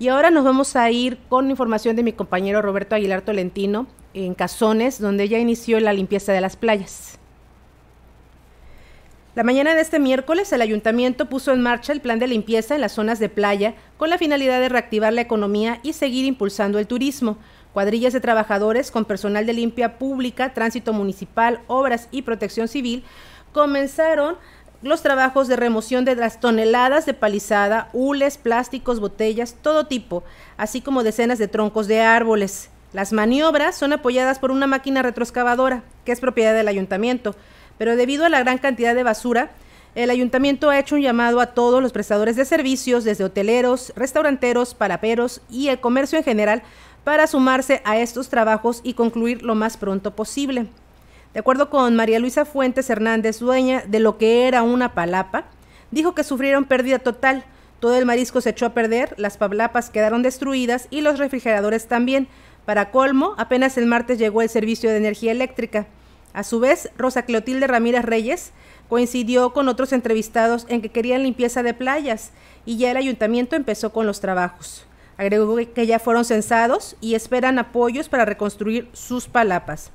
Y ahora nos vamos a ir con información de mi compañero Roberto Aguilar Tolentino en Cazones, donde ya inició la limpieza de las playas. La mañana de este miércoles, el ayuntamiento puso en marcha el plan de limpieza en las zonas de playa con la finalidad de reactivar la economía y seguir impulsando el turismo. Cuadrillas de trabajadores con personal de limpia pública, tránsito municipal, obras y protección civil comenzaron los trabajos de remoción de las toneladas de palizada, hules, plásticos, botellas, todo tipo, así como decenas de troncos de árboles. Las maniobras son apoyadas por una máquina retroexcavadora, que es propiedad del ayuntamiento, pero debido a la gran cantidad de basura, el ayuntamiento ha hecho un llamado a todos los prestadores de servicios, desde hoteleros, restauranteros, paraperos y el comercio en general, para sumarse a estos trabajos y concluir lo más pronto posible. De acuerdo con María Luisa Fuentes Hernández, dueña de lo que era una palapa, dijo que sufrieron pérdida total. Todo el marisco se echó a perder, las palapas quedaron destruidas y los refrigeradores también. Para colmo, apenas el martes llegó el servicio de energía eléctrica. A su vez, Rosa Cleotilde Ramírez Reyes coincidió con otros entrevistados en que querían limpieza de playas y ya el ayuntamiento empezó con los trabajos. Agregó que ya fueron censados y esperan apoyos para reconstruir sus palapas.